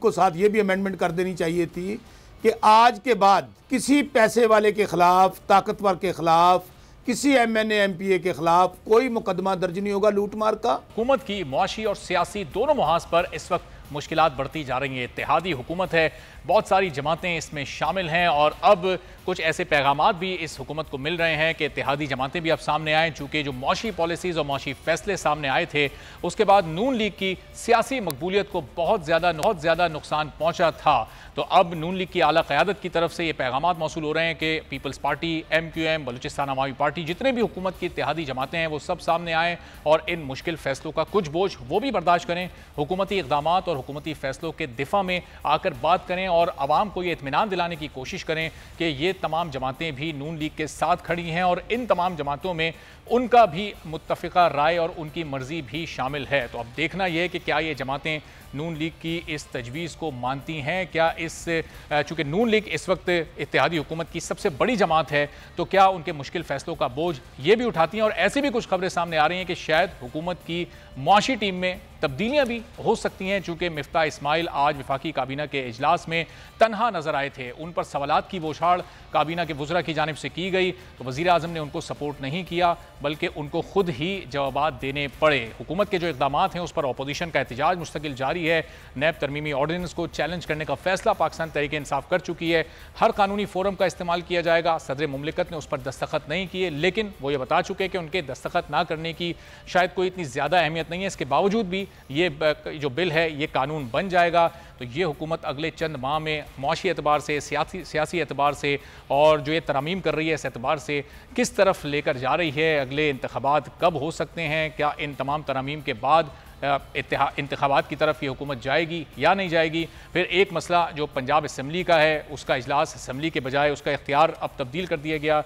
को साथ ये भी अमेंडमेंट कर देनी चाहिए थी कि आज के बाद किसी पैसे वाले के ख़िलाफ़ ताकतवर के ख़िलाफ़ किसी M N M P A के खिलाफ कोई मुकदमा दर्ज नहीं होगा लूटमार का हुकूमत की मुआशी और सियासी दोनों मुहाज पर इस वक्त मुश्किल बढ़ती जा रही हैं इतिहादी हुकूमत है बहुत सारी जमातें इसमें शामिल हैं और अब कुछ ऐसे पैगाम भी इस हुकूमत को मिल रहे हैं कि इतिहादी जमातें भी अब सामने आएँ चूँकि जो मौशी पॉलिसीज़ और मौशी फैसले सामने आए थे उसके बाद नून लीग की सियासी मकबूलीत को बहुत ज़्यादा बहुत ज़्यादा नुकसान पहुँचा था तो अब नून लीग की अली क़्यादत की तरफ से ये पैगाम मौसू हो रहे हैं कि peoples party M Q M Balochistan Awami party जितने भी हुकूमत की इतिहादी जमातें हैं वो सब सामने आएँ और इन मुश्किल फैसलों का कुछ बोझ वो भी बर्दाश्त करें हुकूमती इकदाम और हुकूमती फैसलों के दिफा में आकर बात करें और आवाम को ये इतमान दिलाने की कोशिश करें कि ये तमाम जमातें भी नून लीग के साथ खड़ी हैं और इन तमाम जमातों में उनका भी मुतफ़ा राय और उनकी मर्ज़ी भी शामिल है तो अब देखना यह है कि क्या ये जमातें नून लीग की इस तजवीज़ को मानती हैं क्या इस चूँकि नून लीग इस वक्त इतिहादी हुकूमत की सबसे बड़ी जमात है तो क्या उनके मुश्किल फैसलों का बोझ ये भी उठाती हैं और ऐसी भी कुछ खबरें सामने आ रही हैं कि शायद हुकूमत की मुआशी टीम में तब्दीलियां भी हो सकती हैं चूंकि मफ्ता इसमाइल आज विफाकी काबीना के अजलास में तनहा नजर आए थे उन पर सवाल की बोछाड़ काबीना के वजरा की जानब से की गई तो वज़ी अजम ने उनको सपोर्ट नहीं किया बल्कि उनको खुद ही जवाब देने पड़े हुकूमत के जो इकदाम हैं उस पर अपोजिशन का एहतजाज मुस्तकिल जारी है नैब तरमीमी ऑर्डीनेंस को चैलेंज करने का फैसला पाकिस्तान तरीके इंसाफ कर चुकी है हर कानूनी फोरम का इस्तेमाल किया जाएगा सदर ममलिकत ने उस पर दस्तखत नहीं किए लेकिन वो ये बता चुके कि उनके दस्तखत ना करने की शायद कोई इतनी ज़्यादा अहमियत नहीं है इसके बावजूद भी ये जो बिल है ये कानून बन जाएगा तो ये हुकूमत अगले चंद माह में मुशी एतबार से सियासी सियासी एतबार से और जो ये तरमीम कर रही है इस एतबार से किस तरफ लेकर जा रही है अगले इंतबात कब हो सकते हैं क्या इन तमाम तरमीम के बाद इंतबात की तरफ ये हुकूमत जाएगी या नहीं जाएगी फिर एक मसला जो पंजाब इसम्बली का है उसका अजलास इसम्बली के बजाय उसका इख्तियार अब तब्दील कर दिया गया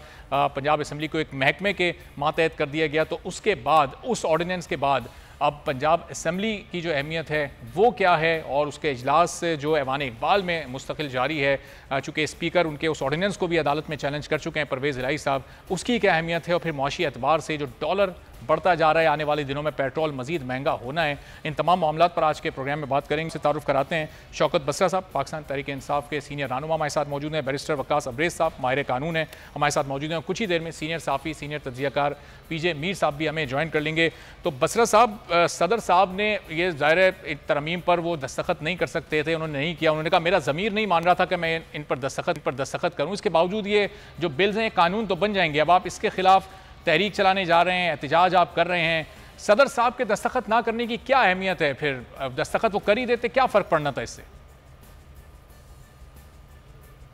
पंजाब इसम्बली को एक महकमे के मातहत कर दिया गया तो उसके बाद उस ऑर्डीनेंस के बाद अब पंजाब असम्बली की जो अहमियत है वो क्या है और उसके अजलास जो ऐवान इकबाल में मुस्तकिल जारी है चूँकि स्पीकर उनके उस ऑर्डीनेंस को भी अदालत में चैलेंज कर चुके हैं परवेज़ इलाई साहब उसकी क्या अहमियत है और फिर मुशी एतबार से जो डॉलर बढ़ता जा रहा है आने वाले दिनों में पेट्रोल मजीद महंगा होना है इन तमाम मामला पर आज के प्रोग्राम में बात करेंगे तारुफ कराते हैं शौकत बसरा साहब पाकिस्तान तरीके इंसाफ के सीनियर रानुमा हमारे साथ मौजूद हैं बैरिस्टर वकास अब्रेज साहब माहिर कानून है हमारे साथ मौजूद हैं कुछ ही देर में सीनियर साफ़ी सीनियर कार पी जे मीर साहब भी हमें ज्वाइन कर लेंगे तो बसरा साहब सदर साहब ने ये ज़ाहिर तरमीम पर वो दस्तखत नहीं कर सकते थे उन्होंने नहीं किया उन्होंने कहा मेरा ज़मीर नहीं मान रहा था कि मैं इन पर दस्तखत पर दस्तखत करूँ इसके बावजूद ये जो बिल्स हैं कानून तो बन जाएंगे अब आप इसके ख़िलाफ़ तहरीक चलाने जा रहे हैं एहतजाज आप कर रहे हैं सदर साहब के दस्तखत ना करने की क्या अहमियत है फिर दस्तखत वो कर ही देते क्या फ़र्क पड़ना था इससे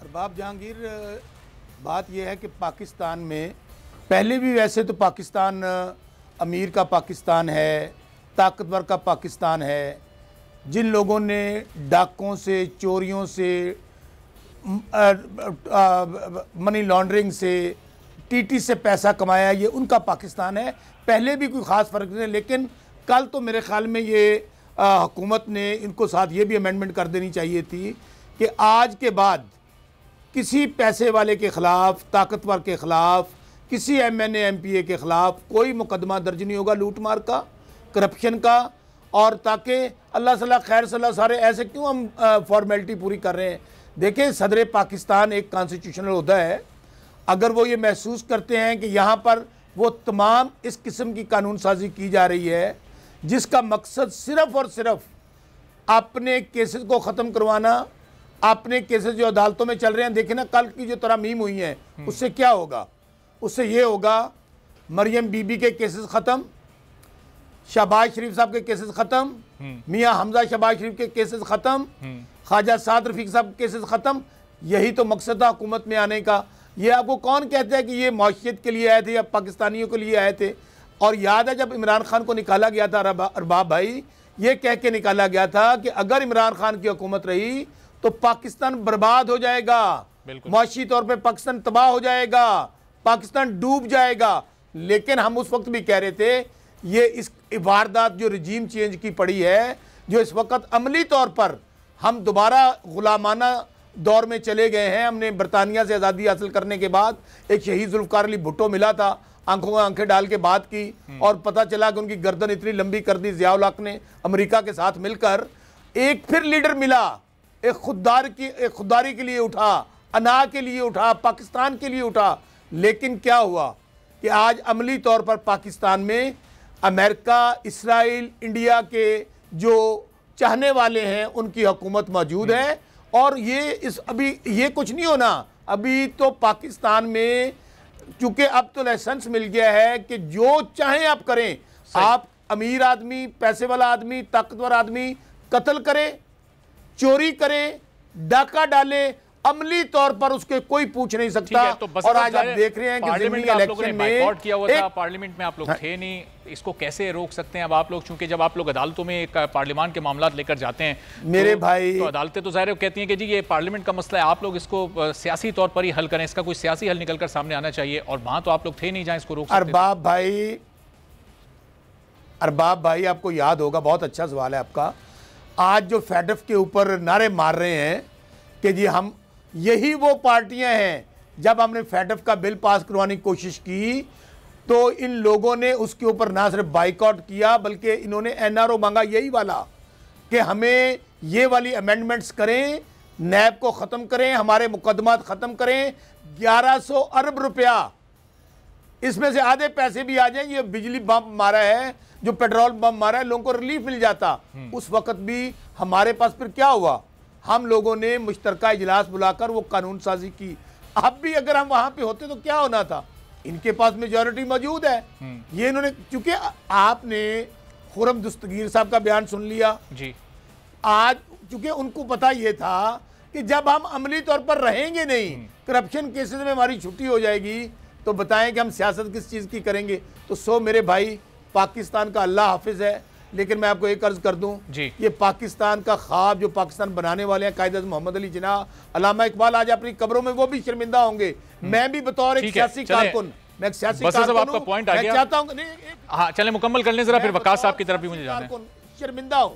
अरबाब जहांगीर बात यह है कि पाकिस्तान में पहले भी वैसे तो पाकिस्तान अमीर का पाकिस्तान है ताकतवर का पाकिस्तान है जिन लोगों ने डाकों से चोरियों से मनी लॉन्ड्रिंग से टीटी से पैसा कमाया ये उनका पाकिस्तान है पहले भी कोई ख़ास फ़र्क नहीं लेकिन कल तो मेरे ख्याल में ये हुकूमत ने इनको साथ ये भी अमेंडमेंट कर देनी चाहिए थी कि आज के बाद किसी पैसे वाले के ख़िलाफ़ ताकतवर के ख़िलाफ़ किसी M N M P A के ख़िलाफ़ कोई मुकदमा दर्ज नहीं होगा लूटमार का करप्शन का और ताकि अल्लाह सल्ला खैर सला सारे ऐसे क्यों हम फॉर्मेलिटी पूरी कर रहे हैं देखें सदर पाकिस्तान एक कॉन्स्टिट्यूशनल होता है अगर वो ये महसूस करते हैं कि यहाँ पर वो तमाम इस किस्म की कानून साजी की जा रही है जिसका मकसद सिर्फ़ और सिर्फ अपने केसेस को ख़त्म करवाना अपने केसेस जो अदालतों में चल रहे हैं देखे ना कल की जो तरमीम हुई हैं हम्म। उससे क्या होगा उससे ये होगा मरियम बीबी के केसेस ख़त्म शहबाज शरीफ साहब के केसेस ख़त्म हम्म। मियाँ हमजा शहबाज शरीफ के केसेस ख़त्म हम्म। ख्वाजा साद रफीक साहब के केसेस ख़त्म यही तो मकसद था हुकूमत में आने का ये आपको कौन कहता है कि ये मौशियत के लिए आए थे या पाकिस्तानियों के लिए आए थे और याद है जब इमरान खान को निकाला गया था अरबाब भाई ये कह के निकाला गया था कि अगर इमरान खान की हुकूमत रही तो पाकिस्तान बर्बाद हो जाएगा माशी तौर पर पाकिस्तान तबाह हो जाएगा पाकिस्तान डूब जाएगा लेकिन हम उस वक्त भी कह रहे थे ये इस वारदात जो रजीम चेंज की पड़ी है जो इस वक्त अमली तौर पर हम दोबारा गुलामाना दौर में चले गए हैं हमने बरतानिया से आज़ादी हासिल करने के बाद एक शहीद जुल्फकार अली भुट्टो मिला था आंखों में आंखें डाल के बात की हम्म। और पता चला कि उनकी गर्दन इतनी लंबी कर दी जियाउल हक ने अमरीका के साथ मिलकर एक फिर लीडर मिला एक खुददार की एक खुददारी के लिए उठा अना के लिए उठा पाकिस्तान के लिए उठा लेकिन क्या हुआ कि आज अमली तौर पर पाकिस्तान में अमेरिका इसराइल इंडिया के जो चाहने वाले हैं उनकी हुकूमत मौजूद है और ये इस अभी ये कुछ नहीं होना अभी तो पाकिस्तान में चूँकि अब तो लाइसेंस मिल गया है कि जो चाहें आप करें आप अमीर आदमी पैसे वाला आदमी ताकतवर आदमी कत्ल करें चोरी करें डाका डालें अमली तौर पर उसके कोई पूछ नहीं सकता तो और आज आप देख रहे हैं कि इलेक्शन में किया हुआ था पार्लियामेंट में आप लोग हाँ। थे नहीं इसको कैसे रोक सकते हैं अब आप लोग चूंकि जब आप लोग अदालतों में एक पार्लियामान के मामला लेकर जाते हैं मेरे तो, भाई तो अदालतें तो जाहिर कहती हैं कि जी ये पार्लियामेंट का मसला है आप लोग इसको सियासी तौर पर ही हल करें इसका कोई सियासी हल निकलकर सामने आना चाहिए और वहां तो आप लोग थे नहीं जहां इसको रोक अरबाब भाई अरबाब भाई आपको याद होगा बहुत अच्छा सवाल है आपका आज जो फेडफ के ऊपर नारे मार रहे हैं कि जी हम यही वो पार्टियां हैं जब हमने फैटफ का बिल पास करवाने की कोशिश की तो इन लोगों ने उसके ऊपर ना सिर्फ बाइकआउट किया बल्कि इन्होंने एनआरओ मांगा यही वाला कि हमें ये वाली अमेंडमेंट्स करें नैब को ख़त्म करें हमारे मुकदमात ख़त्म करें 1100 अरब रुपया इसमें से आधे पैसे भी आ जाएं ये बिजली बम मारा है जो पेट्रोल बम मारा है लोगों को रिलीफ मिल जाता हम्म। उस वक्त भी हमारे पास फिर क्या हुआ हम लोगों ने मुश्तर इजलास बुलाकर वो कानून साजी की अब भी अगर हम वहां पे होते तो क्या होना था इनके पास मेजोरिटी मौजूद है हम्म। ये इन्होंने चूंकि आपने खुरम दस्तगीर साहब का बयान सुन लिया जी आज चूंकि उनको पता ये था कि जब हम अमली तौर पर रहेंगे नहीं करप्शन हम्म। केसेस में हमारी छुट्टी हो जाएगी तो बताएं कि हम सियासत किस चीज़ की करेंगे तो सो मेरे भाई पाकिस्तान का अल्लाह हाफिज़ है लेकिन मैं आपको एक अर्ज कर दूं जी ये पाकिस्तान का ख्वाब जो पाकिस्तान बनाने वाले हैं कायद मोहम्मद अली जना अलामा इकबाल आज अपनी कब्रों में वो भी शर्मिंदा होंगे हम्म। मैं भी बतौर एक सियासी कारकुन मैं सियासी आपका पॉइंट आ गया चाहता हूं हां चले मुकम्मल कर लें जरा फिर वकास साहब की तरफ भी मुझे शर्मिंदा हूं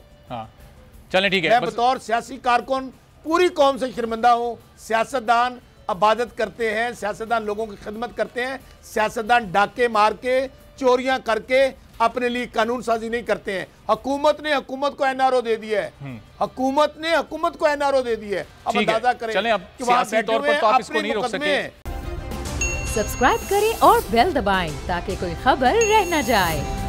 हां ठीक है बतौर सियासी कारकुन पूरी कौम से शर्मिंदा हूँ सियासतदान इबादत करते हैं सियासतदान लोगों की खिदमत करते हैं सियासतदान डाके मार के चोरियां करके अपने लिए कानून साजी नहीं करते हैं हकूमत ने हकूमत को एनआरओ दे दिया है हम्म। हकूमत ने हकूमत को एनआरओ दे दिया है अब अंदाजा करें अब कि वहां तो इसको नहीं रोक मुकदमे सब्सक्राइब करें और बेल दबाएं ताकि कोई खबर रह न जाए